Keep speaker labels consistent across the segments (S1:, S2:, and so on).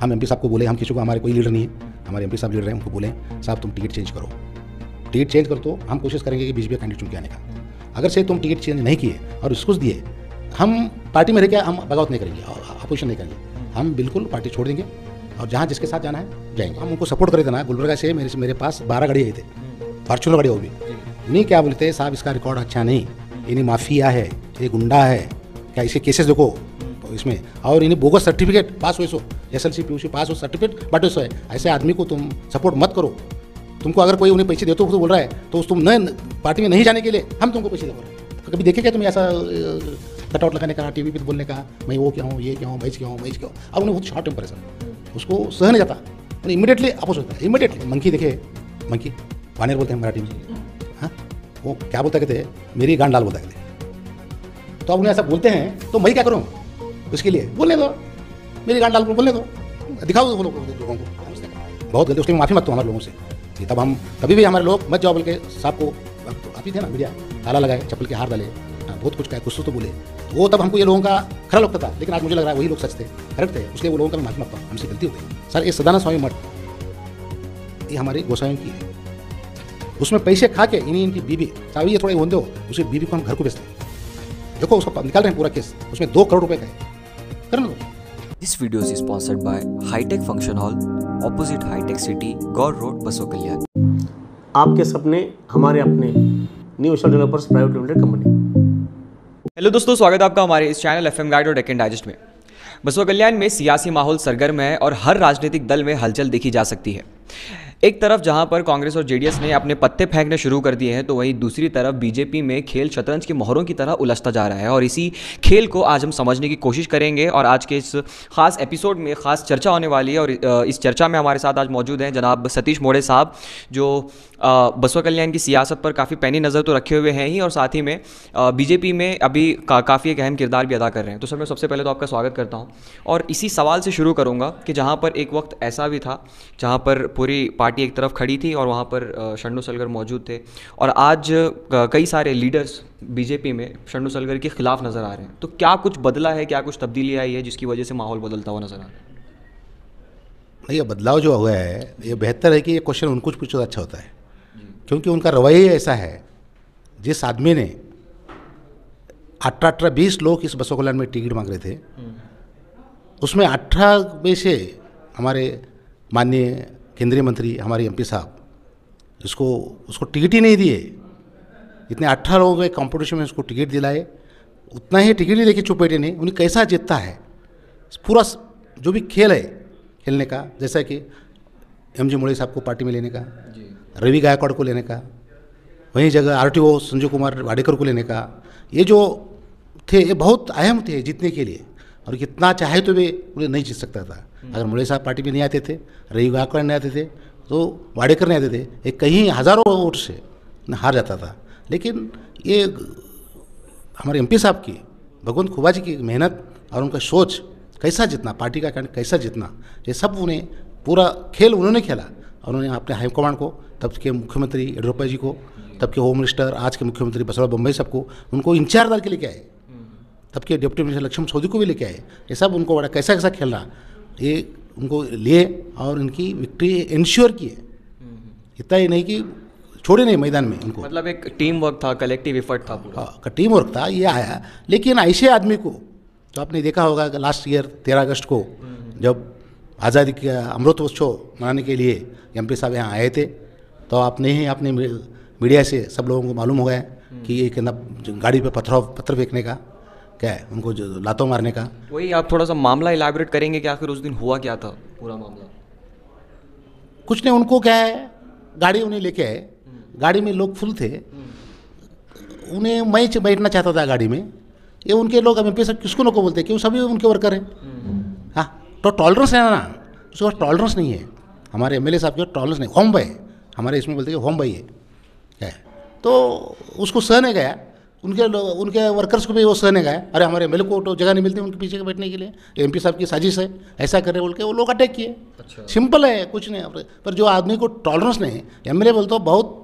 S1: हम एम साहब को बोले हम किसी को हमारे कोई लीडर नहीं है हमारे एम साहब लीडर हैं उनको बोले साहब तुम टिकट चेंज करो टिकट चेंज कर तो हम कोशिश करेंगे कि बीजेपी कैंडिडेट चुनके आने का अगर से तुम टिकट चेंज नहीं किए और उसको दिए हम पार्टी में रह के हम बगावत नहीं करेंगे और अपोजिशन नहीं करेंगे हम बिल्कुल पार्टी छोड़ देंगे और जहाँ जिसके साथ जाना है जाएंगे हम उनको सपोर्ट कर देना है गुलबर्गा से मेरे से मेरे पास बारह गाड़ी आई थे फॉर्चुनर गाड़ी वो भी नहीं क्या बोलते साहब इसका रिकॉर्ड अच्छा नहीं इन्हें माफिया है ये गुंडा है क्या इसके केसेस देखो तो इसमें और इन्हें बोगस सर्टिफिकेट पास हुए so S L C P C pass हो सर्टिफिकेट बट उस है ऐसे आदमी को तुम सपोर्ट मत करो तुमको अगर कोई उन्हें पैसे देते हो तो बोल रहा है तो उस तुम न पार्टी में नहीं जाने के लिए हम तुमको पैसे दे रहे हैं तो कभी देखे क्या तुम्हें ऐसा कटआउट लगाने का टी वी पर बोलने का मैं वो क्या हूँ ये क्या हूँ भैंस क्या हूँ भैंस क्या हूँ और उन्हें बहुत शॉर्ट सर उसको सह नहीं जाता उन्हें इमीडिएटली अपोज होता है इमीडिएटली मंकी देखे मंकी वानेर बोलते हैं मराठी में हाँ वो क्या बोलता कहते मेरी गांड लाल बोलता कहते तो अब उन्हें ऐसा बोलते हैं तो मैं क्या करूँ उसके लिए बोलने दो मेरी गाड़ी डाल कर बोलने दो दिखाओ उन लोगों को बहुत गलती उसके माफ़ी मत तो हमारे लोगों से कि तब हम कभी भी हमारे लोग मत जाओ बोल के साहब को आप थे ना मीडिया ताला लगाए चप्पल के हार डाले हाँ, बहुत कुछ कहे कुछ तो बोले वो तब हमको ये लोगों का खरा लगता था लेकिन आज मुझे लग रहा है वही लोग सच थे करेक्ट थे उसके वो लोगों का माफी मांगता हूँ हमसे गलती हो गई सर ये सदाना स्वामी मठ ये हमारे गोसाइयों की है उसमें पैसे खा के इन्हीं इनकी बीबी चाहिए ये थोड़े होंदे हो उसे बीबी को हम घर को बेचते हैं
S2: देखो उसको निकाल रहे हैं पूरा केस उसमें दो करोड़ रुपए का है करना This video is sponsored by hi-tech function hall opposite hi-tech city Gaur road Basava Kalyan आपके सपने हमारे अपने new social developers private limited company hello दोस्तों स्वागत है आपका हमारे इस चैनल एफएम गाइड और डेकेंड डाइजेस्ट में बसो कल्याण में सियासी माहौल सरगर्म है और हर राजनीतिक दल में हलचल देखी जा सकती है एक तरफ जहां पर कांग्रेस और जेडीएस ने अपने पत्ते फेंकने शुरू कर दिए हैं तो वहीं दूसरी तरफ बीजेपी में खेल शतरंज के मोहरों की तरह उलझता जा रहा है और इसी खेल को आज हम समझने की कोशिश करेंगे और आज के इस खास एपिसोड में खास चर्चा होने वाली है और इस चर्चा में हमारे साथ आज मौजूद हैं जनाब सतीश मोड़े साहब जो बसवा कल्याण की सियासत पर काफ़ी पैनी नज़र तो रखे हुए हैं ही और साथ ही में बीजेपी में अभी का, काफ़ी एक अहम किरदार भी अदा कर रहे हैं तो सर मैं सबसे पहले तो आपका स्वागत करता हूँ और इसी सवाल से शुरू करूँगा कि जहाँ पर एक वक्त ऐसा भी था जहाँ पर पूरी पार्टी एक तरफ खड़ी थी और वहाँ पर शंडू सलगर मौजूद थे और आज कई सारे लीडर्स बीजेपी में शंडू सलगर के खिलाफ नज़र आ रहे हैं तो क्या कुछ बदला है क्या कुछ तब्दीली आई है जिसकी वजह से माहौल बदलता हुआ नज़र आ रहा है
S1: ये बदलाव जो हुआ है ये बेहतर है कि ये क्वेश्चन उनको पूछो तो अच्छा होता है क्योंकि उनका रवैया ऐसा है जिस आदमी ने अठारह अठारह बीस लोग इस बसों कल्याण में टिकट मांग रहे थे उसमें अठारह में से हमारे माननीय केंद्रीय मंत्री हमारे एमपी साहब इसको उसको टिकट ही नहीं दिए इतने अट्ठारह लोगों के कॉम्पिटिशन में उसको टिकट दिलाए उतना ही टिकट ही लेके चुपेटे नहीं उन्हें कैसा जीतता है पूरा जो भी खेल है खेलने का जैसा कि एम जी मुड़े साहब को पार्टी में लेने का रवि गायकवाड़ को लेने का वहीं जगह आर संजय कुमार वाडेकर को लेने का ये जो थे ये बहुत अहम थे जीतने के लिए और कितना चाहे तो वे उन्हें नहीं जीत सकता था हम्म। अगर मुड़े साहब पार्टी में नहीं आते थे रवि गायकवाड़ नहीं आते थे तो वाडेकर नहीं आते थे ये कहीं हज़ारों वोट से हार जाता था लेकिन ये हमारे एम साहब की भगवंत खुबा जी की मेहनत और उनका सोच कैसा जितना पार्टी का कैसा जितना ये सब उन्हें पूरा खेल उन्होंने खेला और उन्होंने अपने हाईकमांड को तब के मुख्यमंत्री येडियुरप्पा जी को तब के होम मिनिस्टर आज के मुख्यमंत्री बसवा बम्बई सबको उनको इंचार्जदार के लेके आए तब के डिप्टी मिनिस्टर लक्ष्मण सऊदी को भी लेके आए ये सब उनको बड़ा कैसा कैसा खेल रहा ये उनको लिए और इनकी विक्ट्री इंश्योर किए इतना ही नहीं कि छोड़े नहीं मैदान में इनको
S2: मतलब एक टीम वर्क था कलेक्टिव एफर्ट था पूरा हाँ,
S1: टीम वर्क था ये आया लेकिन ऐसे आदमी को तो आपने देखा होगा कि लास्ट ईयर तेरह अगस्त को जब आज़ादी का अमृत उत्सव मनाने के लिए एम साहब यहाँ आए थे तो आपने ही आपने मीडिया से सब लोगों को मालूम हो गया हम्म। कि ये कहना गाड़ी पे पत्थर पत्थर फेंकने का क्या है उनको जो लातों मारने का
S2: वही आप थोड़ा सा मामला इलाबरेट करेंगे कि आखिर उस दिन हुआ क्या था पूरा मामला
S1: कुछ ने उनको क्या है
S2: गाड़ी उन्हें लेके आए
S1: हम्म। गाड़ी में लोग फुल थे हम्म। उन्हें मैं बैठना चाहता था गाड़ी में ये उनके लोग एम पी किसको लोग को बोलते क्यों सभी उनके वर्कर हैं हाँ तो टॉलरेंस है ना उसके पास टॉलरेंस नहीं है हमारे एम साहब के टॉलरेंस नहीं होम भाई हमारे इसमें बोलते हैं होम भाई है क्या तो उसको सहने गया उनके उनके वर्कर्स को भी वो सहने गए अरे हमारे एम को तो जगह नहीं मिलती उनके पीछे बैठने के लिए एम साहब की साजिश है ऐसा कर रहे बोल के वो लोग अटैक किए अच्छा। सिंपल है कुछ नहीं पर जो आदमी को टॉलरेंस नहीं है एम बोलते बहुत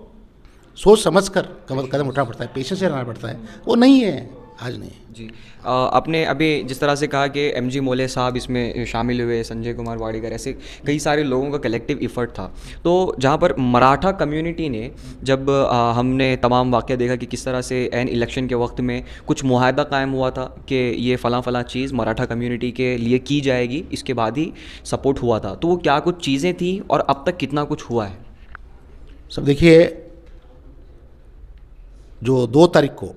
S1: सोच समझ कर कदम उठाना पड़ता है पेशेंस से रहना पड़ता है वो नहीं है आज
S2: नहीं जी आ, आपने अभी जिस तरह से कहा कि एम जी मोले साहब इसमें शामिल हुए संजय कुमार वाड़ीकर ऐसे कई सारे लोगों का कलेक्टिव इफ़र्ट था तो जहाँ पर मराठा कम्युनिटी ने जब आ, हमने तमाम वाक्य देखा कि किस तरह से एन इलेक्शन के वक्त में कुछ माहदा कायम हुआ था कि ये फ़लाँ फ़लाँ चीज़ मराठा कम्युनिटी के लिए की जाएगी इसके बाद ही सपोर्ट हुआ था तो वो क्या कुछ चीज़ें थी और अब तक कितना कुछ हुआ है सब देखिए जो दो तारीख को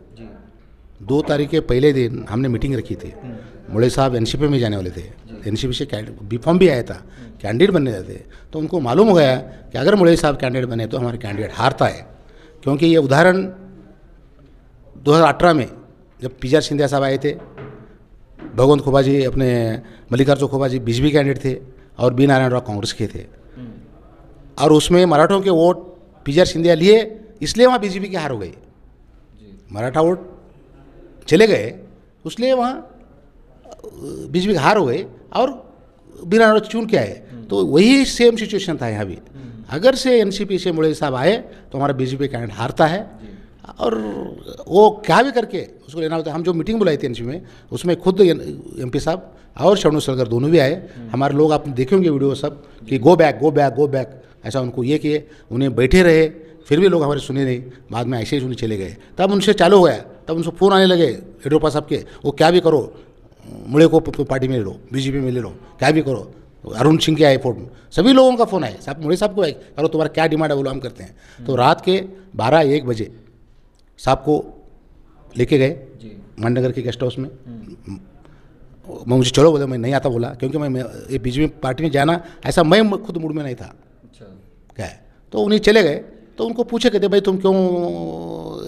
S2: दो तारीख के
S1: पहले दिन हमने मीटिंग रखी थी हम्म। मुड़े साहब एन में जाने वाले थे एन से बी फॉर्म भी आया था कैंडिडेट बनने जाते तो उनको मालूम हो गया कि अगर मुड़े साहब कैंडिडेट बने तो हमारे कैंडिडेट हारता है क्योंकि ये उदाहरण 2018 में जब पीजर सिंधिया साहब आए थे भगवंत खोबा जी अपने मल्लिकार्जुन खोबा जी बीजेपी कैंडिडेट थे और बी नारायण राव कांग्रेस के थे हम्म। और उसमें मराठों के वोट पीजर सिंधिया लिए इसलिए वहाँ बीजेपी की हार हो गई मराठा वोट चले गए उसलिए वहाँ बीच बीच हार हुए और बिना चुन के आए हम्म। तो वही सेम सिचुएशन था यहाँ भी हम्म। अगर से एन से मुड़े साहब आए तो हमारा बीजेपी कैंडिडेट हारता है और वो क्या भी करके उसको लेना होता तो है हम जो मीटिंग बुलाई थी एन में उसमें खुद एम पी साहब और शरण सरगर दोनों भी आए हम्म। हमारे लोग आप देखेंगे वीडियो सब कि go back go back go back ऐसा उनको ये किए उन्हें बैठे रहे फिर भी लोग हमारे सुने नहीं बाद में ऐसे ही सुने चले गए तब उनसे चालू हुआ तब उनसे फ़ोन आने लगे येडियोपा साहब के वो क्या भी करो मुड़े को पार्टी में ले लो बीजेपी में ले लो क्या भी करो अरुण सिंह के आए फोन सभी लोगों का फ़ोन आए साहब मुड़े साहब को आए अरे तुम्हारा क्या डिमांड है बोलो हम करते हैं हम्म। तो रात के बारह एक बजे साहब को लेके गए मंडनगर के गेस्ट हाउस में मैं हम्म। मुझे चलो बोला मैं नहीं आता बोला क्योंकि मैं, मैं ये बीजेपी पार्टी में जाना ऐसा मैं खुद मूड में नहीं था
S2: अच्छा। क्या
S1: तो उन्हें चले गए तो उनको पूछे कहते भाई तुम क्यों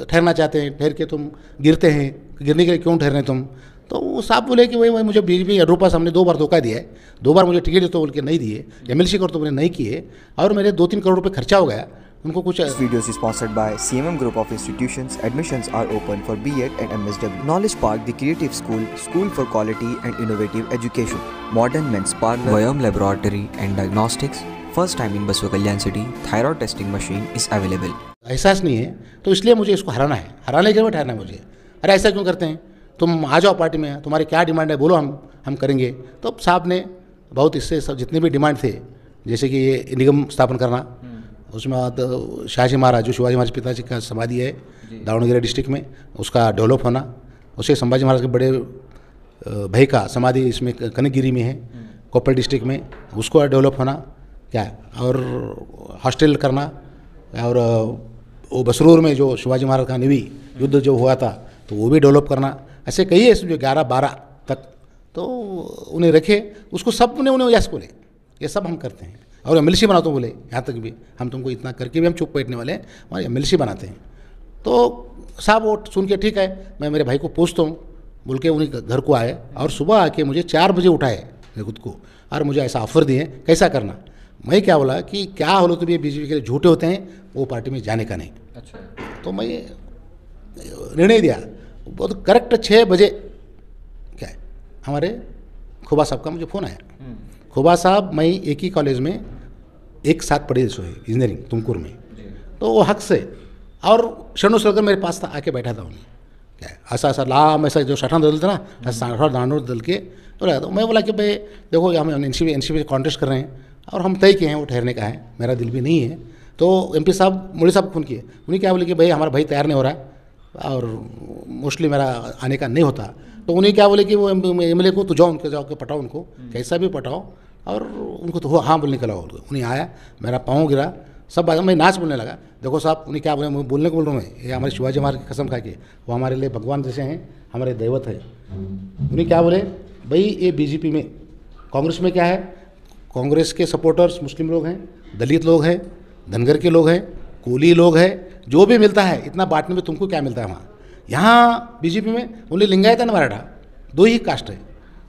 S1: ठहरना चाहते हैं ठहर के तुम गिरते हैं गिरने के लिए क्यों ठहर ठहरे तुम तो वो साहब बोले कि भाई भाई मुझे बीच में रुपये हमने दो बार धोखा दिया है दो बार मुझे टिकट तो बोल के नहीं दिए एम एल सी को तो मैंने नहीं किए और मेरे दो तीन करोड़ रुपये खर्चा हो गया उनको कुछ
S2: videos is sponsored by CMM group of institutions admissions are open for BEd and MSW knowledge park the creative school school for quality and innovative education modern men's parlour Vayam laboratory and diagnostics first time in Basava Kalyan city thyroid testing machine is available
S1: एहसास नहीं है तो इसलिए मुझे इसको हराना है हराने के लिए ठहरना है मुझे अरे ऐसा क्यों करते हैं तुम आ जाओ पार्टी में तुम्हारी क्या डिमांड है बोलो हम हम करेंगे तो साहब ने बहुत इससे सब जितने भी डिमांड थे जैसे कि ये निगम स्थापन करना हम्म। उसमें बाद शाहजी महाराज जो शिवाजी महाराज पिताजी का समाधि है दावणगिरी डिस्ट्रिक्ट में उसका डेवलप होना उसे संभाजी महाराज के बड़े भाई का समाधि इसमें कनकगिरी में है हम्म। कोपल डिस्ट्रिक्ट में उसको डेवलप होना क्या और हॉस्टल करना और वो बसरूर में जो शिवाजी महाराज का निवी युद्ध जो हुआ था तो वो भी डेवलप करना ऐसे कई है जो ग्यारह बारह तक तो उन्हें रखे उसको सब ने उन्हें यस बोले ये सब हम करते हैं और एम बनाते बोले यहाँ तक भी हम तुमको इतना करके भी हम चुप बैठने वाले हैं हमारे एम बनाते हैं तो साहब वो सुन के ठीक है मैं मेरे भाई को पूछता हूँ बोल के उन्हीं घर को आए और सुबह आके मुझे चार बजे उठाए खुद को और मुझे ऐसा ऑफर दिए कैसा करना मैं क्या बोला कि क्या बोलो तुम ये बीजेपी के लिए झूठे होते हैं वो पार्टी में जाने का नहीं अच्छा तो मैं निर्णय दिया तो करेक्ट छः बजे क्या हमारे खुबा साहब का मुझे फ़ोन आया हम्म। खुबा साहब मैं एक ही कॉलेज में एक साथ पढ़े सो इंजीनियरिंग तुमकुर में तो वो हक से और शरण सरकार मेरे पास था आके बैठा था उन्हें क्या ऐसा ऐसा लाम ऐसा जो सठा दल था ना ऐसा हम्म। दल के तो लगा तो मैं बोला कि भाई देखो हम N C B N C B contest कर रहे हैं और हम तय किए हैं वो ठहरने का है मेरा दिल भी नहीं है तो एम पी साहब मोड़ी साहब फ़ोन किए उन्हें क्या बोले कि भाई हमारा भाई तैयार नहीं हो रहा है और मोस्टली मेरा आने का नहीं होता तो उन्हें क्या बोले कि वो एम को तो जाओ उनके जाओ के पटाओ उनको कैसा भी पटाओ और उनको तो हाँ बोलने के लगा उन्हें आया मेरा पाँव गिरा सब बात मैं नाच बोलने लगा देखो साहब उन्हें क्या बोले मैं बोलने को बोल रहा हूँ मैं ये हमारे शिवाजी महाराज की कसम खा के वो हमारे लिए भगवान जैसे हैं हमारे दैवत है उन्हें क्या बोले भाई ये बीजेपी में कांग्रेस में क्या है कांग्रेस के सपोर्टर्स मुस्लिम लोग हैं दलित लोग हैं धनगर के लोग हैं कोली लोग हैं जो भी मिलता है इतना बांटने में तुमको क्या मिलता है वहाँ यहाँ बीजेपी में ओनली लिंगायत एंड मराठा दो ही कास्ट है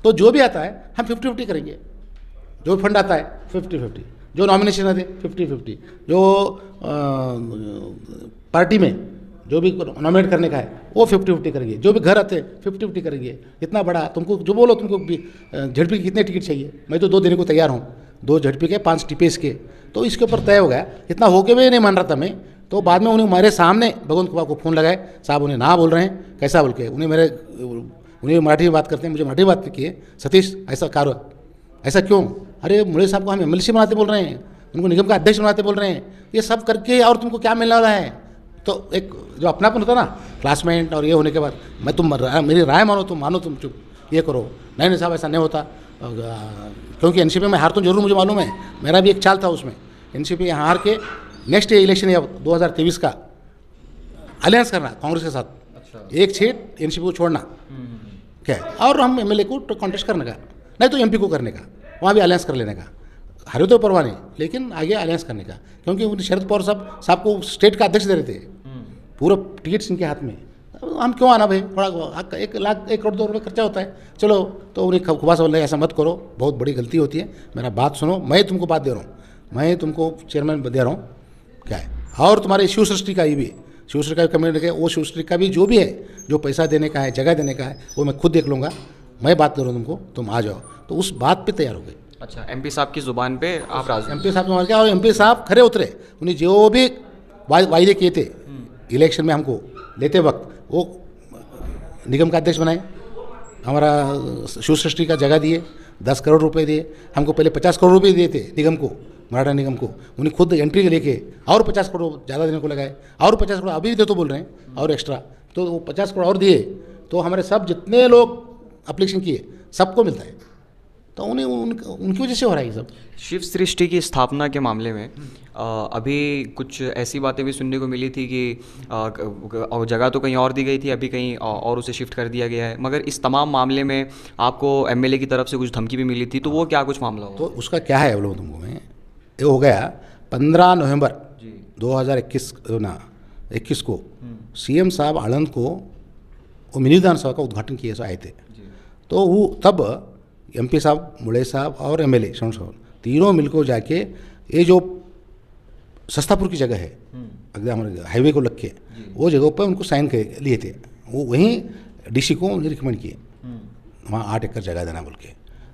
S1: तो जो भी आता है हम फिफ्टी फिफ्टी करेंगे जो फंड आता है फिफ्टी फिफ्टी जो नॉमिनेशन आते फिफ्टी फिफ्टी जो आ, पार्टी में जो भी नॉमिनेट करने का है वो फिफ्टी फिफ्टी करेंगे जो भी घर आते हैं फिफ्टी फिफ्टी करेंगे इतना बड़ा तुमको जो बोलो तुमको झड़पी की कितने टिकट चाहिए मैं तो दो देने को तैयार हूँ दो झड़पी के पाँच टिपेस के तो इसके ऊपर तय हो गया इतना होके भी नहीं मान रहा था मैं तो बाद में उन्हें मेरे सामने भगवंत कुमार को फ़ोन लगाए साहब उन्हें ना बोल रहे हैं कैसा बोल के उन्हें मेरे उन्हें मराठी में बात करते हैं मुझे मराठी में बात किए सतीश ऐसा कार ऐसा क्यों अरे मुड़े साहब को हम एम बनाते बोल रहे हैं उनको निगम का अध्यक्ष बनाते बोल रहे हैं ये सब करके और तुमको क्या मिलने वाला है तो एक जो अपनापन होता ना क्लासमेट और ये होने के बाद मैं तुम मेरी राय मानो तुम मानो तुम चुप ये करो नहीं नहीं साहब ऐसा नहीं होता क्योंकि एन में हार तो जरूर मुझे मालूम है मेरा भी एक चाल था उसमें एन सी हार के नेक्स्ट इलेक्शन या दो का अलायंस करना कांग्रेस के साथ अच्छा। एक सीट एन को छोड़ना हम्म, हम्म, हम्म। क्या और हम एम को कॉन्टेस्ट करने का नहीं तो एम को करने का वहाँ भी अलायंस कर लेने का हारे तो परवाह नहीं लेकिन आगे अलायंस करने का क्योंकि उन्हें शरद पवार साहब साहब को स्टेट का अध्यक्ष दे रहे थे हम्म। पूरा टिकट इनके हाथ में हम क्यों आना भाई थोड़ा एक लाख एक करोड़ दो रुपये खर्चा होता है चलो तो उन्हें खुबा सा ऐसा मत करो बहुत बड़ी गलती होती है मेरा बात सुनो मैं तुमको बात दे रहा हूँ मैं तुमको चेयरमैन दे रहा हूँ क्या है और तुम्हारे शिव सृष्टि का ये भी शिव सृष्टि का कमेंट का वो शिव सृष्टि का भी जो भी है जो पैसा देने का है जगह देने का है वो मैं खुद देख लूँगा मैं बात दे रहा हूँ तुमको तुम आ जाओ तो उस बात पर तैयार हो गई
S2: अच्छा पी साहब की जुबान पे आप राज पी साहब
S1: की और पी साहब खड़े उतरे उन्हें जो भी वायदे किए थे हम्म। इलेक्शन में हमको लेते वक्त वो निगम का अध्यक्ष बनाए हमारा शिवसृष्टि का जगह दिए दस करोड़ रुपए दिए हमको पहले पचास करोड़ रुपए दिए थे निगम को मराठा निगम को उन्हें खुद एंट्री लेके और पचास करोड़ ज़्यादा देने को लगाए और पचास करोड़ अभी दे तो बोल रहे हैं हम्म। और एक्स्ट्रा तो वो पचास करोड़ और दिए तो हमारे सब जितने लोग अप्लीकेशन किए सबको मिलता है तो उन्हें उन, उनकी वजह से हो रहा है सब
S2: शिव सृष्टि की स्थापना के मामले में आ, अभी कुछ ऐसी बातें भी सुनने को मिली थी कि जगह तो कहीं और दी गई थी अभी कहीं और उसे शिफ्ट कर दिया गया है मगर इस तमाम मामले में आपको एम की तरफ से कुछ धमकी भी मिली थी तो वो क्या कुछ मामला हो तो उसका
S1: क्या है अवलोक तुमको में ये हो गया पंद्रह नवम्बर दो हज़ार इक्कीस ना इक्कीस को सीएम साहब आनंद को मिनी विधानसभा का उद्घाटन किए आए थे तो वो तब एम पी साहब मुड़े साहब और एम एल ए तीनों मिलकर जाके ये जो सस्तापुर की जगह है हम्म। अगर हमारे हाईवे को लग के वो जगह पर उनको साइन कर लिए थे वो वहीं डीसी को उन्हें रिकमेंड किए हम्म। वहाँ आठ एकड़ जगह देना बोल के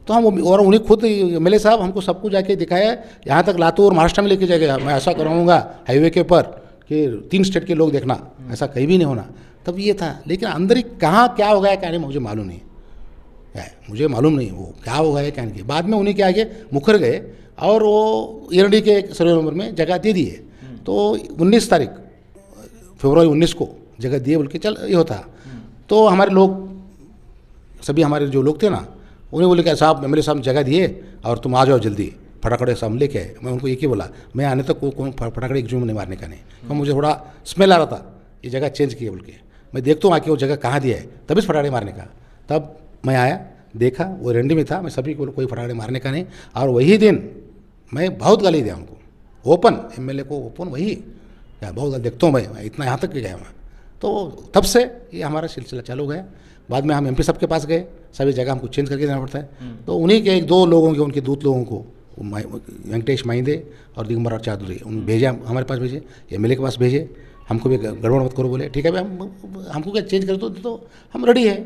S1: तो हम और उन्हें खुद एम एल साहब हमको सबको जाके दिखाया यहाँ तक लातूर महाराष्ट्र में लेके जाएगा मैं ऐसा कराऊँगा हाईवे के पर कि तीन स्टेट के लोग देखना हम्म। ऐसा कहीं भी नहीं होना तब ये था लेकिन अंदर ही कहाँ क्या हो गया क्या नहीं मुझे मालूम नहीं है मुझे मालूम नहीं वो क्या होगा है क्या नहीं बाद में उन्हीं के आगे मुखर गए और वो इरडी e के सर्वे नंबर में जगह दे दिए हम्म। तो 19 तारीख फरवरी 19 को जगह दिए बोल के चल ये होता हम्म। तो हमारे लोग सभी हमारे जो लोग थे ना उन्हें बोले कि साहब मेरे साहब जगह दिए और तुम आ जाओ जल्दी फटाखड़े साहब लेके आए मैं उनको एक ही बोला मैं आने तक कोई फटाखड़े एक जुम्मन नहीं मारने का नहीं हम्म। तो मुझे थोड़ा स्मेल आ रहा था ये जगह चेंज किया बोल के मैं देखता हूँ आके वो जगह कहाँ दिया है तभी फटाखड़े मारने का तब मैं आया देखा वो रेंडी में था मैं सभी को कोई फटाड़े मारने का नहीं और वही दिन मैं बहुत गाली दिया उनको ओपन एमएलए को ओपन वही क्या बहुत गाली देखता हूँ मैं इतना यहाँ तक के गया मैं तो तब से ये हमारा सिलसिला चालू गया बाद में हम एम पी साहब के पास गए सभी जगह हमको चेंज करके देना पड़ता है हम्म। तो उन्हीं के एक दो लोगों के उनके दूत लोगों को वेंकटेश माइंदे और दिगंबर चौधरी उन हम्म। भेजा हमारे पास भेजे एम के पास भेजे हमको भी गड़बड़ मत करो बोले ठीक है भाई हम हमको क्या चेंज कर दो तो, तो हम रेडी है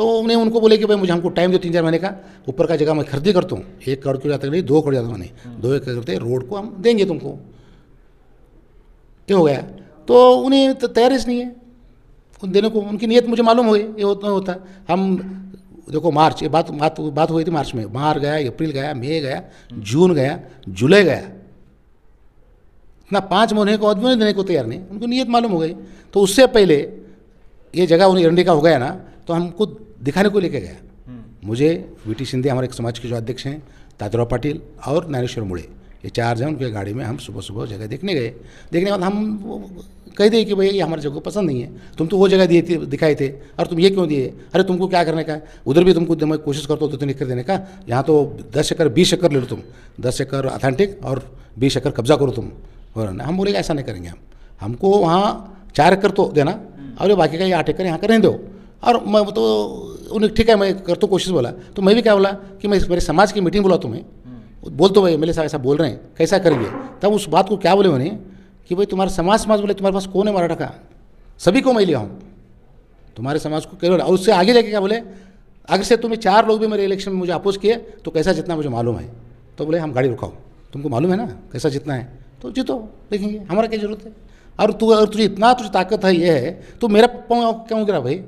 S1: तो उन्हें उनको बोले कि भाई मुझे हमको टाइम दो तीन चार महीने का ऊपर का जगह मैं खरीदी करता हूँ एक करोड़ की जाता नहीं दो करोड़ जाता मैंने दो एक करते रोड को हम देंगे तुमको क्यों हो गया तो उन्हें तो तैयारी नहीं है उन देने को उनकी नीयत मुझे मालूम हो गई ये होता होता हम देखो मार्च ये बात बात बात हुई थी मार्च में मार्च गया अप्रैल गया मई गया जून गया जुलाई गया इतना पाँच महीने को आदमी देने को तैयार नहीं उनको नीयत मालूम हो गई तो उससे पहले ये जगह उन्हें एरंडी का हो गया ना तो हमको दिखाने को लेके गया हम्म। मुझे वी टी सिंधिया हमारे एक समाज के जो अध्यक्ष हैं तादराव पाटिल और ज्ञानेश्वर मुड़े ये चार जन उनके गाड़ी में हम सुबह सुबह जगह देखने गए देखने के बाद हम कह दिए कि भैया ये हमारे जगह पसंद नहीं है तुम तो वो जगह दिए थे दिखाए थे और तुम ये क्यों दिए अरे तुमको क्या करने का उधर भी तुमको मैं कोशिश करता हूँ तो तुम कर देने का यहाँ तो दस एकड़ बीस एकड़ ले लो तुम दस एकड़ अथेंटिक और बीस एकड़ कब्जा करो तुम और हम बोले ऐसा नहीं करेंगे हम हमको वहाँ चार एकड़ तो देना हम्म। और बाकी का ये आठ एकड़ यहाँ का रहें दो और मैं तो उन्हें ठीक है मैं करता हूँ कोशिश बोला तो मैं भी क्या बोला कि मैं मेरे समाज की मीटिंग बोला तुम्हें बोल तो भाई मेरे साथ ऐसा बोल रहे हैं कैसा करेंगे तब उस बात को क्या बोले उन्हें कि भाई तुम्हारा समाज समाज बोले तुम्हारे पास कौन है मराठा का सभी को मैं लिया हूँ तुम्हारे समाज को केवल और उससे आगे जाके क्या बोले अगर से तुम्हें चार लोग भी मेरे इलेक्शन में मुझे अपोज किए तो कैसा जितना मुझे मालूम है तो बोले हम गाड़ी रुकाओ तुमको मालूम है ना कैसा जितना है तो जीतो देखेंगे हमारा क्या जरूरत है और तू अगर तुझे इतना तुझे ताकत है ये है तो मेरा पाँव क्यों गिरा भाई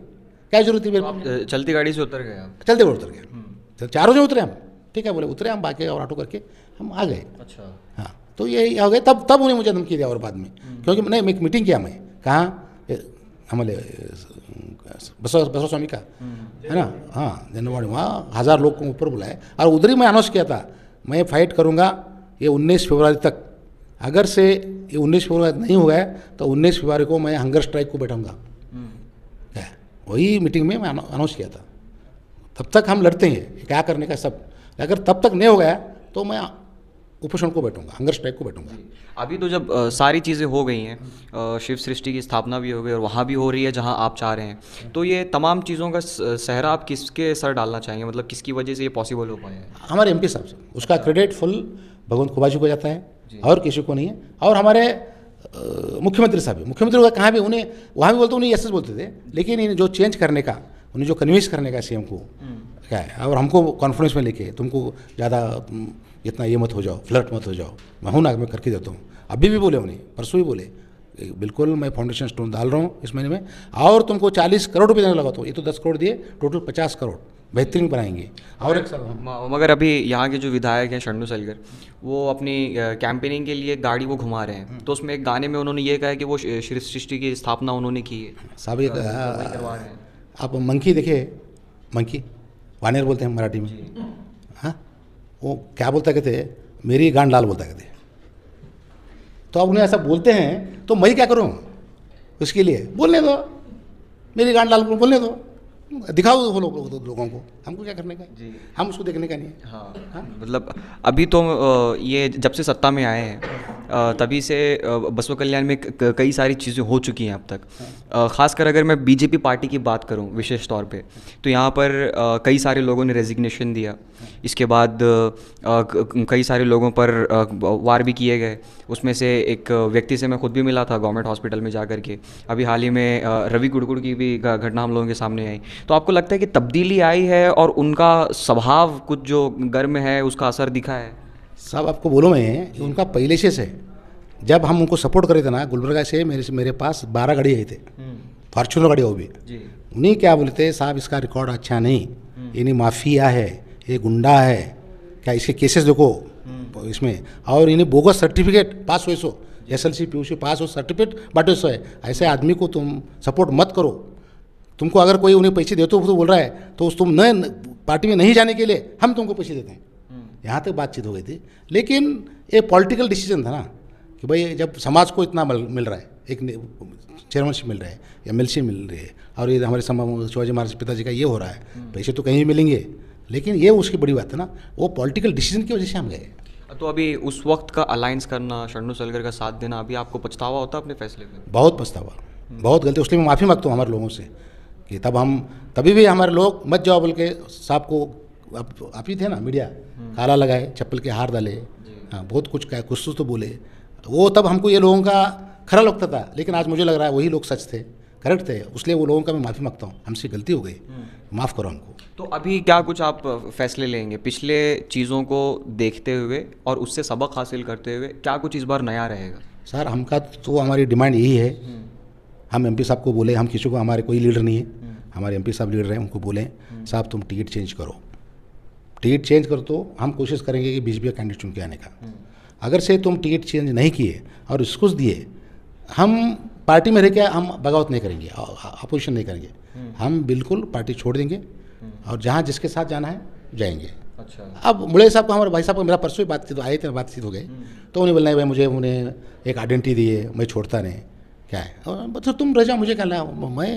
S1: क्या जरूरत थी मेरे
S2: तो चलती गाड़ी से उतर गए चलते हुए उतर गए हम्म।
S1: तो चारों जो उतरे हम ठीक है बोले उतरे हम बाकी और ऑटो करके हम आ गए
S2: अच्छा हाँ
S1: तो ये हो गए तब तब उन्हें मुझे धमकी दिया और बाद में हम्म। क्योंकि नहीं एक मीटिंग किया मैं कहाँ हमारे बसो स्वामी का हम्म। है ना हाँ जनवाड़ी वहाँ हज़ार लोग को ऊपर बुलाए और उधर ही मैं अनाउंस किया था मैं फाइट करूँगा ये उन्नीस फरवरी तक अगर से ये उन्नीस फरवरी नहीं हुआ है तो उन्नीस फरवरी को मैं हंगर स्ट्राइक को बैठाऊँगा वही मीटिंग में मैं अनाउंस किया था तब तक हम लड़ते हैं क्या करने का सब अगर तब तक नहीं हो गया तो मैं उपोषण को बैठूंगा हंगर स्ट्राइक को बैठूंगा
S2: अभी तो जब आ, सारी चीज़ें हो गई हैं शिव सृष्टि की स्थापना भी हो गई और वहाँ भी हो रही है जहाँ आप चाह रहे हैं तो ये तमाम चीज़ों का सहरा आप किसके सर डालना चाहेंगे मतलब किसकी वजह से ये पॉसिबल हो पाए
S1: हमारे एम साहब से उसका क्रेडिट फुल भगवंत कुबाजी को जाता है और किसी को नहीं है और हमारे मुख्यमंत्री साहब मुख्यमंत्री होगा कहाँ भी उन्हें वहाँ भी बोलते उन्हें यस बोलते थे लेकिन इन्हें जो चेंज करने का उन्हें जो कन्विंस करने का सीएम को हम्म। क्या है और हमको कॉन्फिडेंस में लेके तुमको ज़्यादा इतना ये मत हो जाओ फ्लर्ट मत हो जाओ मैं हूँ ना मैं करके देता हूँ अभी भी बोले उन्हें परसों भी बोले बिल्कुल मैं फाउंडेशन स्टोन डाल रहा हूँ इस महीने में और तुमको चालीस करोड़ रुपये देने लगा तो ये तो दस करोड़ दिए टोटल पचास करोड़ बेहतरीन बनाएंगे
S2: और एक सर मगर अभी यहाँ के जो विधायक हैं शरणु सलगर वो अपनी कैंपेनिंग के लिए गाड़ी को घुमा रहे हैं हम्म। तो उसमें एक गाने में उन्होंने ये कहा है कि वो श्री सृष्टि की स्थापना उन्होंने की है साहब ये
S1: तो आप मंकी देखे मंकी वानेर बोलते हैं मराठी में हाँ वो क्या बोलता कहते मेरी गांड लाल बोलता कहते तो आप उन्हें ऐसा बोलते हैं तो मैं क्या करूँ उसके लिए बोलने दो मेरी गांड लाल बोलने दो दिखाओ वो लोग लो, लोगों को हमको क्या करने का जी हम उसको देखने का नहीं हाँ, हाँ?
S2: मतलब अभी तो ये जब से सत्ता में आए हैं तभी से बसव कल्याण में कई सारी चीज़ें हो चुकी हैं अब तक हाँ। ख़ासकर अगर मैं बीजेपी पार्टी की बात करूं विशेष तौर पे तो यहाँ पर कई सारे लोगों ने रेजिग्नेशन दिया हाँ। इसके बाद कई सारे लोगों पर वार भी किए गए उसमें से एक व्यक्ति से मैं खुद भी मिला था गवर्नमेंट हॉस्पिटल में जा के अभी हाल ही में रवि गुड़गुड़ की भी घटना हम लोगों के सामने आई तो आपको लगता है कि तब्दीली आई है और उनका स्वभाव कुछ जो गर्म है उसका असर दिखा है
S1: साहब आपको बोलो मैं उनका पहले से है जब हम उनको सपोर्ट करे थे ना गुलबर्गा से मेरे से मेरे पास बारह गाड़ी आई थे फॉर्चुनर हम्म। गाड़ी वो भी उन्हीं क्या बोले थे साहब इसका रिकॉर्ड अच्छा नहीं इन्हें हम्म। माफिया है ये गुंडा है क्या इसके केसेस देखो हम्म। इसमें और इन्हें बोगस सर्टिफिकेट पास हुए so S L C P U C pass हो सर्टिफिकेट बट है ऐसे आदमी को तुम सपोर्ट मत करो तुमको अगर कोई उन्हें पैसे देते हो तो बोल रहा है तो उस तुम न पार्टी में नहीं जाने के लिए हम तुमको पैसे देते हैं हम्म। यहाँ तक बातचीत हो गई थी लेकिन ये पॉलिटिकल डिसीजन था ना कि भाई जब समाज को इतना मिल रहा है एक चेयरमैनशिप मिल रहा है या मिल मिल रही है और ये हमारे शिवाजी महाराज पिताजी का ये हो रहा है हम्म। पैसे तो कहीं मिलेंगे लेकिन ये उसकी बड़ी बात है ना वो पॉलिटिकल डिसीजन की वजह से हम गए
S2: तो अभी उस वक्त का अलायंस करना शर्णु सलगर का साथ देना अभी आपको पछतावा होता अपने फैसले में
S1: बहुत पछतावा हम्म। बहुत गलती उसलिए मैं माफ़ी मांगता हूँ हमारे लोगों से कि तब हम तभी भी हमारे लोग मत जाओ बोल के साहब को आप आप ही थे ना मीडिया हम्म। काला लगाए चप्पल के हार डाले हाँ बहुत कुछ कहे कुछ तो बोले वो तब हमको ये लोगों का खरा लगता था लेकिन आज मुझे लग रहा है वही लोग सच थे करेक्ट थे उसलिए वो लोगों का मैं माफ़ी मांगता हूँ हमसे गलती हो गई हम्म। माफ़ करो हमको
S2: तो अभी क्या कुछ आप फैसले लेंगे पिछले चीज़ों को देखते हुए और उससे सबक हासिल करते हुए क्या कुछ इस बार नया रहेगा
S1: सर हमका तो हमारी डिमांड यही है हम्म। हम एमपी साहब को बोले हम किसी को हमारे कोई लीडर नहीं है हम्म। हमारे एमपी साहब लीडर हैं उनको बोले हम्म। साहब तुम टिकट चेंज करो टिकट चेंज कर तो हम कोशिश करेंगे कि बीजेपी का कैंडिडेट चुन के आने का हम्म। अगर से तुम टिकट चेंज नहीं किए और स्कूस दिए हम पार्टी में रह के हम बगावत नहीं करेंगे अपोजिशन नहीं करेंगे हम बिल्कुल पार्टी छोड़ देंगे और जहाँ जिसके साथ जाना है जाएंगे अच्छा अब मुड़े साहब को हमारे भाई साहब को मेरा परसों ही बातचीत आए थे बातचीत हो गई तो उन्हें बोलना है भाई मुझे उन्हें एक आइडेंटिटी दी है मैं छोड़ता नहीं क्या है मतलब तुम रजा मुझे क्या ला मैं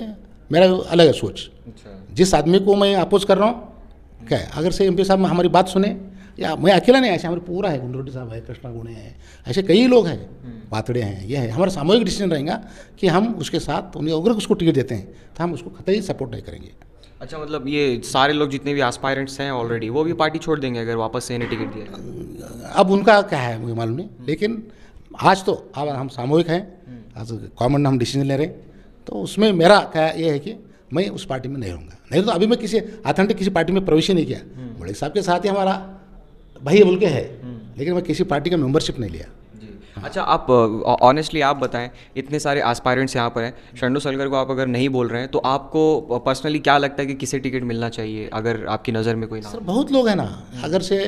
S1: मेरा अलग है सोच अच्छा। जिस आदमी को मैं अपोज कर रहा हूँ क्या है अगर से एम साहब हमारी बात सुने या मैं अकेला नहीं ऐसे हमारे पूरा है गुंडरोटी साहब
S2: है कृष्णा गुणे हैं
S1: ऐसे कई लोग हैं हम्म। पातड़े हैं ये है हमारा सामूहिक डिसीजन रहेगा कि हम उसके साथ उन्हें अगर उसको टिकट देते हैं तो हम उसको कतई सपोर्ट नहीं करेंगे
S2: अच्छा मतलब ये सारे लोग जितने भी एस्पायरेंट्स हैं ऑलरेडी वो भी पार्टी छोड़ देंगे अगर वापस से इन्हें टिकट दिया
S1: अब उनका क्या है मुझे मालूम नहीं लेकिन आज तो अब हम सामूहिक हैं हम्म। आज कॉमन हम डिसीजन ले रहे हैं तो उसमें मेरा क्या ये है कि मैं उस पार्टी में नहीं रहूँगा नहीं तो अभी मैं किसी आथेंटिक किसी पार्टी में प्रवेश ही नहीं किया हम्म। बड़े साहब के साथ ही हमारा भाई बोल के है हम्म। लेकिन मैं किसी पार्टी का मेंबरशिप नहीं लिया
S2: अच्छा आप ऑनेस्टली आप बताएं इतने सारे एस्पायरेंट्स यहाँ पर हैं शंडू सलगर को आप अगर नहीं बोल रहे हैं तो आपको पर्सनली क्या लगता है कि किसे टिकट मिलना चाहिए अगर आपकी नज़र में कोई ना सर
S1: बहुत लोग हैं ना अगर से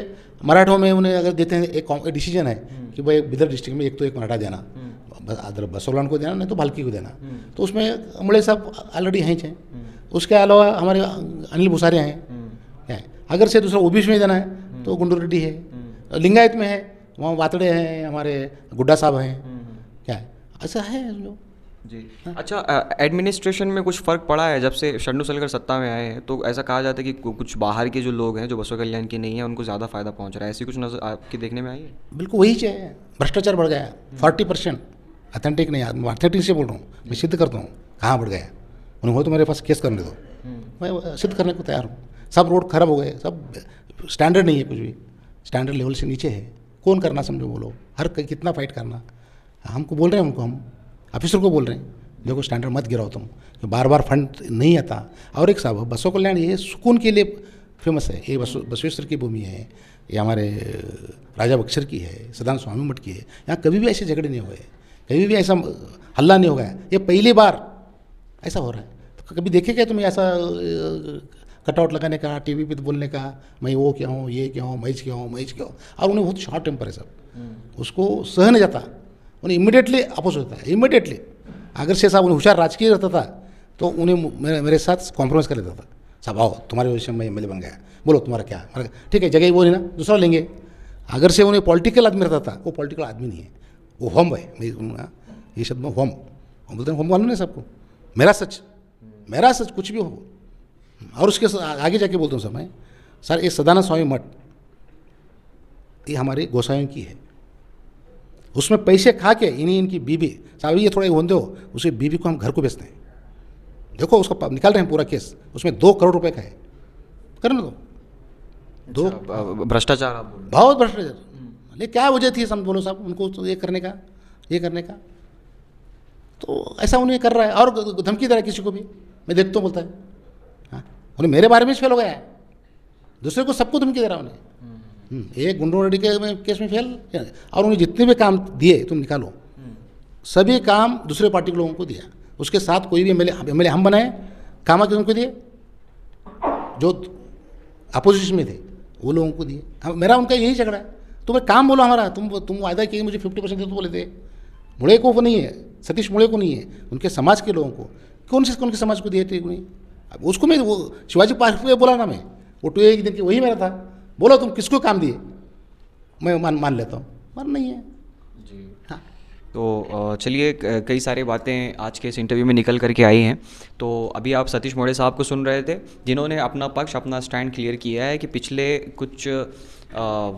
S1: मराठों में उन्हें अगर देते हैं एक डिसीजन है हम्म। कि भाई बिदर डिस्ट्रिक्ट में एक तो एक मराठा देना अदर बसोलान को देना नहीं तो भालकी को देना हम्म। तो उसमें अमड़े साहब ऑलरेडी हैं चाहे हम्म। उसके अलावा हमारे अनिल भुसारे हैं हम्म। है अगर से दूसरा ओबीसी में देना है तो गुंडू रेड्डी है लिंगायत में है वहाँ वातड़े हैं हमारे गुड्डा साहब हैं क्या ऐसा है जो
S2: जी हाँ? अच्छा एडमिनिस्ट्रेशन में कुछ फ़र्क पड़ा है जब से शन्नू सलकर सत्ता में आए हैं तो ऐसा कहा जाता है कि कुछ बाहर के जो लोग हैं जो बसो कल्याण के नहीं हैं उनको ज़्यादा फायदा पहुंच रहा है ऐसी कुछ नज़र आपके देखने में आई है
S1: बिल्कुल वही चाहिए भ्रष्टाचार बढ़ गया है फोर्टी परसेंट अथेंटिक नहीं आदमी अथेंटिक से बोल रहा हूँ मैं सिद्ध करता हूँ कहाँ बढ़ गया उन्होंने तो मेरे पास केस करने दो हम्म। मैं सिद्ध करने को तैयार हूँ सब रोड खराब हो गए सब स्टैंडर्ड नहीं है कुछ भी स्टैंडर्ड लेवल से नीचे है कौन करना समझो बोलो हर कितना फाइट करना हमको बोल रहे हैं उनको हम ऑफिसर को बोल रहे हैं देखो स्टैंडर्ड मत गिराओ तुम तो बार बार फंड नहीं आता और एक साहब बसों कल्याण ये सुकून के लिए फेमस है ये बसवेश्वर की भूमि है ये हमारे राजा बक्सर की है सदान स्वामी मठ की है यहाँ कभी भी ऐसे झगड़े नहीं हुए कभी भी ऐसा हल्ला नहीं हो गया ये पहली बार ऐसा हो रहा है तो कभी देखे क्या तुम्हें ऐसा कटआउट लगाने का टीवी पे तो बोलने का मैं वो क्या हूँ ये क्या हूँ मैच क्या हूँ मैच क्या हूँ और उन्हें बहुत शॉर्ट टेम्पर है सब हम्म। उसको सह नहीं जाता उन्हें इमिडिएटली अपोज होता है इमिडिएटली अगर से साहब उन्हें होशियार राजकीय रहता था तो उन्हें मेरे, मेरे साथ कॉम्प्रोमाइज़ कर लेता था साहब आओ तुम्हारे विषय में एम बन गया बोलो तुम्हारा क्या ठीक है जगह ही वो नहीं ना दूसरा लेंगे अगर से उन्हें पॉलिटिकल आदमी रहता था वो पॉलिटिकल आदमी नहीं है वो होम है मैं कहूँगा तो, ये शब्द में होम हम बोलते हैं होम मालूम है सबको मेरा सच मेरा सच कुछ भी हो और उसके आगे जाके बोलता हूँ सर मैं सर ये सदानंद स्वामी मठ ये हमारे गोसाइयों की है उसमें पैसे खा के इन्हीं इनकी बीबी साहब ये थोड़ा होंदे हो उसे बीबी को हम घर को बेचते हैं देखो उसको निकाल रहे हैं पूरा केस उसमें दो करोड़ रुपए का है करने तो
S2: दो अच्छा, भ्रष्टाचार
S1: बहुत भ्रष्टाचार ले क्या वजह थी सम बोलो साहब उनको तो ये करने का ये करने का तो ऐसा उन्हें कर रहा है और धमकी दे रहा है किसी को भी मैं देखता हूँ बोलता है हाँ उन्हें मेरे बारे में फेल हो गया है दूसरे को सबको धमकी दे रहा उन्हें हम्म। हम्म, एक गुंडो रेड्डी के में, केस में फेल और उन्हें जितने भी काम दिए तुम निकालो हम्म। सभी काम दूसरे पार्टी के लोगों को दिया उसके साथ कोई भी एम एल हम बनाए काम आज उनको दिए जो अपोजिशन में थे वो लोगों को दिए मेरा उनका यही झगड़ा है तो मैं काम बोलो हमारा तुम तुम वायदा किए मुझे फिफ्टी परसेंट तो बोले थे मुड़े को वो नहीं है सतीश मुड़े को नहीं है उनके समाज के लोगों को कौन से कौन के समाज को दिए थे नहीं अब उसको मैं वो शिवाजी पार्क पे बोला ना मैं वो टू एक दिन के वही मेरा था बोलो तुम किसको काम दिए मैं मान मान लेता हूँ मान नहीं है जी
S2: हाँ तो चलिए कई सारी बातें आज के इस इंटरव्यू में निकल करके आई हैं तो अभी आप सतीश मोड़े साहब को सुन रहे थे जिन्होंने अपना पक्ष अपना स्टैंड क्लियर किया है कि पिछले कुछ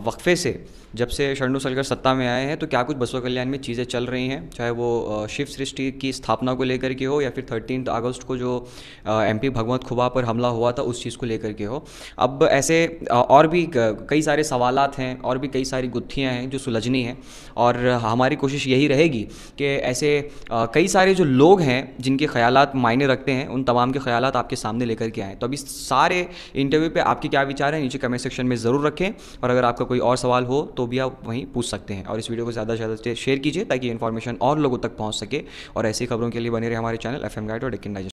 S2: वक्फे से जब से शरणु सलकर सत्ता में आए हैं तो क्या कुछ बसों कल्याण में चीज़ें चल रही हैं चाहे वो शिव सृष्टि की स्थापना को लेकर के हो या फिर थर्टीन अगस्त को जो एमपी भगवंत खुबा पर हमला हुआ था उस चीज़ को लेकर के हो अब ऐसे और भी कई सारे सवालत हैं और भी कई सारी गुत्थियाँ हैं जो सुलझनी हैं और हमारी कोशिश यही रहेगी कि ऐसे कई सारे जो लोग हैं जिनके ख्याल मायने रखते सकते हैं उन तमाम के ख्याल आपके सामने लेकर के आएँ तो अभी सारे इंटरव्यू पर आपके क्या विचार हैं नीचे कमेंट सेक्शन में ज़रूर रखें और अगर आपका कोई और सवाल हो तो भी आप वहीं पूछ सकते हैं और इस वीडियो को ज़्यादा से ज़्यादा शेयर कीजिए ताकि इन्फॉर्मेशन और लोगों तक पहुँच सके और ऐसी खबरों के लिए बने रहे हमारे चैनल एफ एम गाइड और डेक्कन